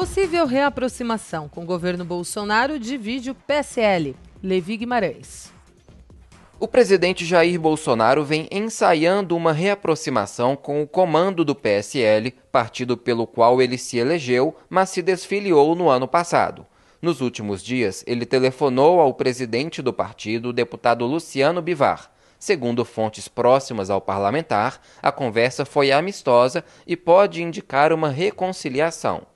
Possível reaproximação com o governo Bolsonaro divide o PSL. Levi Guimarães. O presidente Jair Bolsonaro vem ensaiando uma reaproximação com o comando do PSL, partido pelo qual ele se elegeu, mas se desfiliou no ano passado. Nos últimos dias, ele telefonou ao presidente do partido, o deputado Luciano Bivar. Segundo fontes próximas ao parlamentar, a conversa foi amistosa e pode indicar uma reconciliação.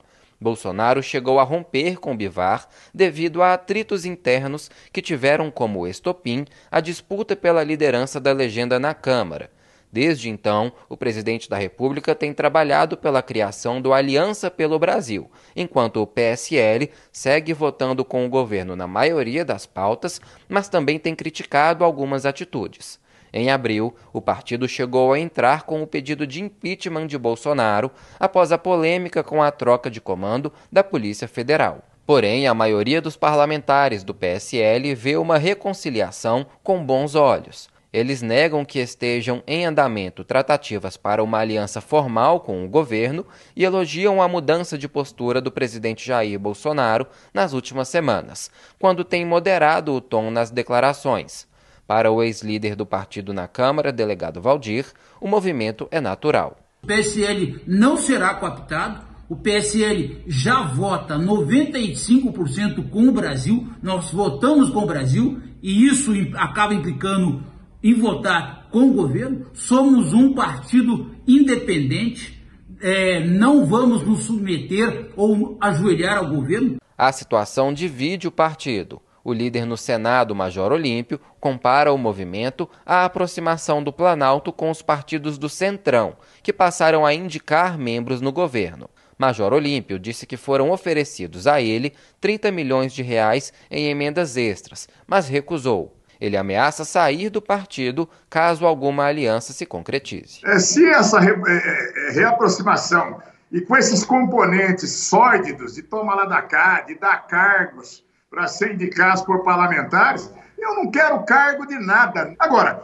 Bolsonaro chegou a romper com Bivar devido a atritos internos que tiveram como estopim a disputa pela liderança da legenda na Câmara. Desde então, o presidente da República tem trabalhado pela criação do Aliança pelo Brasil, enquanto o PSL segue votando com o governo na maioria das pautas, mas também tem criticado algumas atitudes. Em abril, o partido chegou a entrar com o pedido de impeachment de Bolsonaro após a polêmica com a troca de comando da Polícia Federal. Porém, a maioria dos parlamentares do PSL vê uma reconciliação com bons olhos. Eles negam que estejam em andamento tratativas para uma aliança formal com o governo e elogiam a mudança de postura do presidente Jair Bolsonaro nas últimas semanas, quando tem moderado o tom nas declarações. Para o ex-líder do partido na Câmara, delegado Valdir, o movimento é natural. O PSL não será cooptado, o PSL já vota 95% com o Brasil, nós votamos com o Brasil e isso acaba implicando em votar com o governo. Somos um partido independente, é, não vamos nos submeter ou ajoelhar ao governo. A situação divide o partido. O líder no Senado, Major Olímpio, compara o movimento à aproximação do Planalto com os partidos do Centrão, que passaram a indicar membros no governo. Major Olímpio disse que foram oferecidos a ele 30 milhões de reais em emendas extras, mas recusou. Ele ameaça sair do partido caso alguma aliança se concretize. É, se essa re, é, é reaproximação e com esses componentes sólidos de toma lá da cá, de dar cargos, para ser indicado por parlamentares, eu não quero cargo de nada. Agora,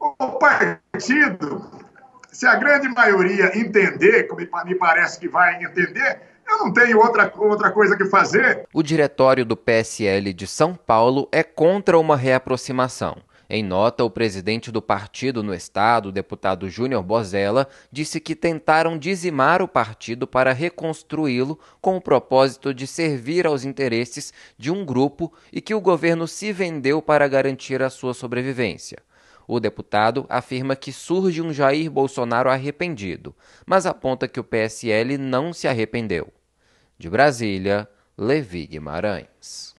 o partido, se a grande maioria entender, como me parece que vai entender, eu não tenho outra, outra coisa que fazer. O diretório do PSL de São Paulo é contra uma reaproximação. Em nota, o presidente do partido no estado, deputado Júnior Bozella, disse que tentaram dizimar o partido para reconstruí-lo com o propósito de servir aos interesses de um grupo e que o governo se vendeu para garantir a sua sobrevivência. O deputado afirma que surge um Jair Bolsonaro arrependido, mas aponta que o PSL não se arrependeu. De Brasília, Levi Guimarães.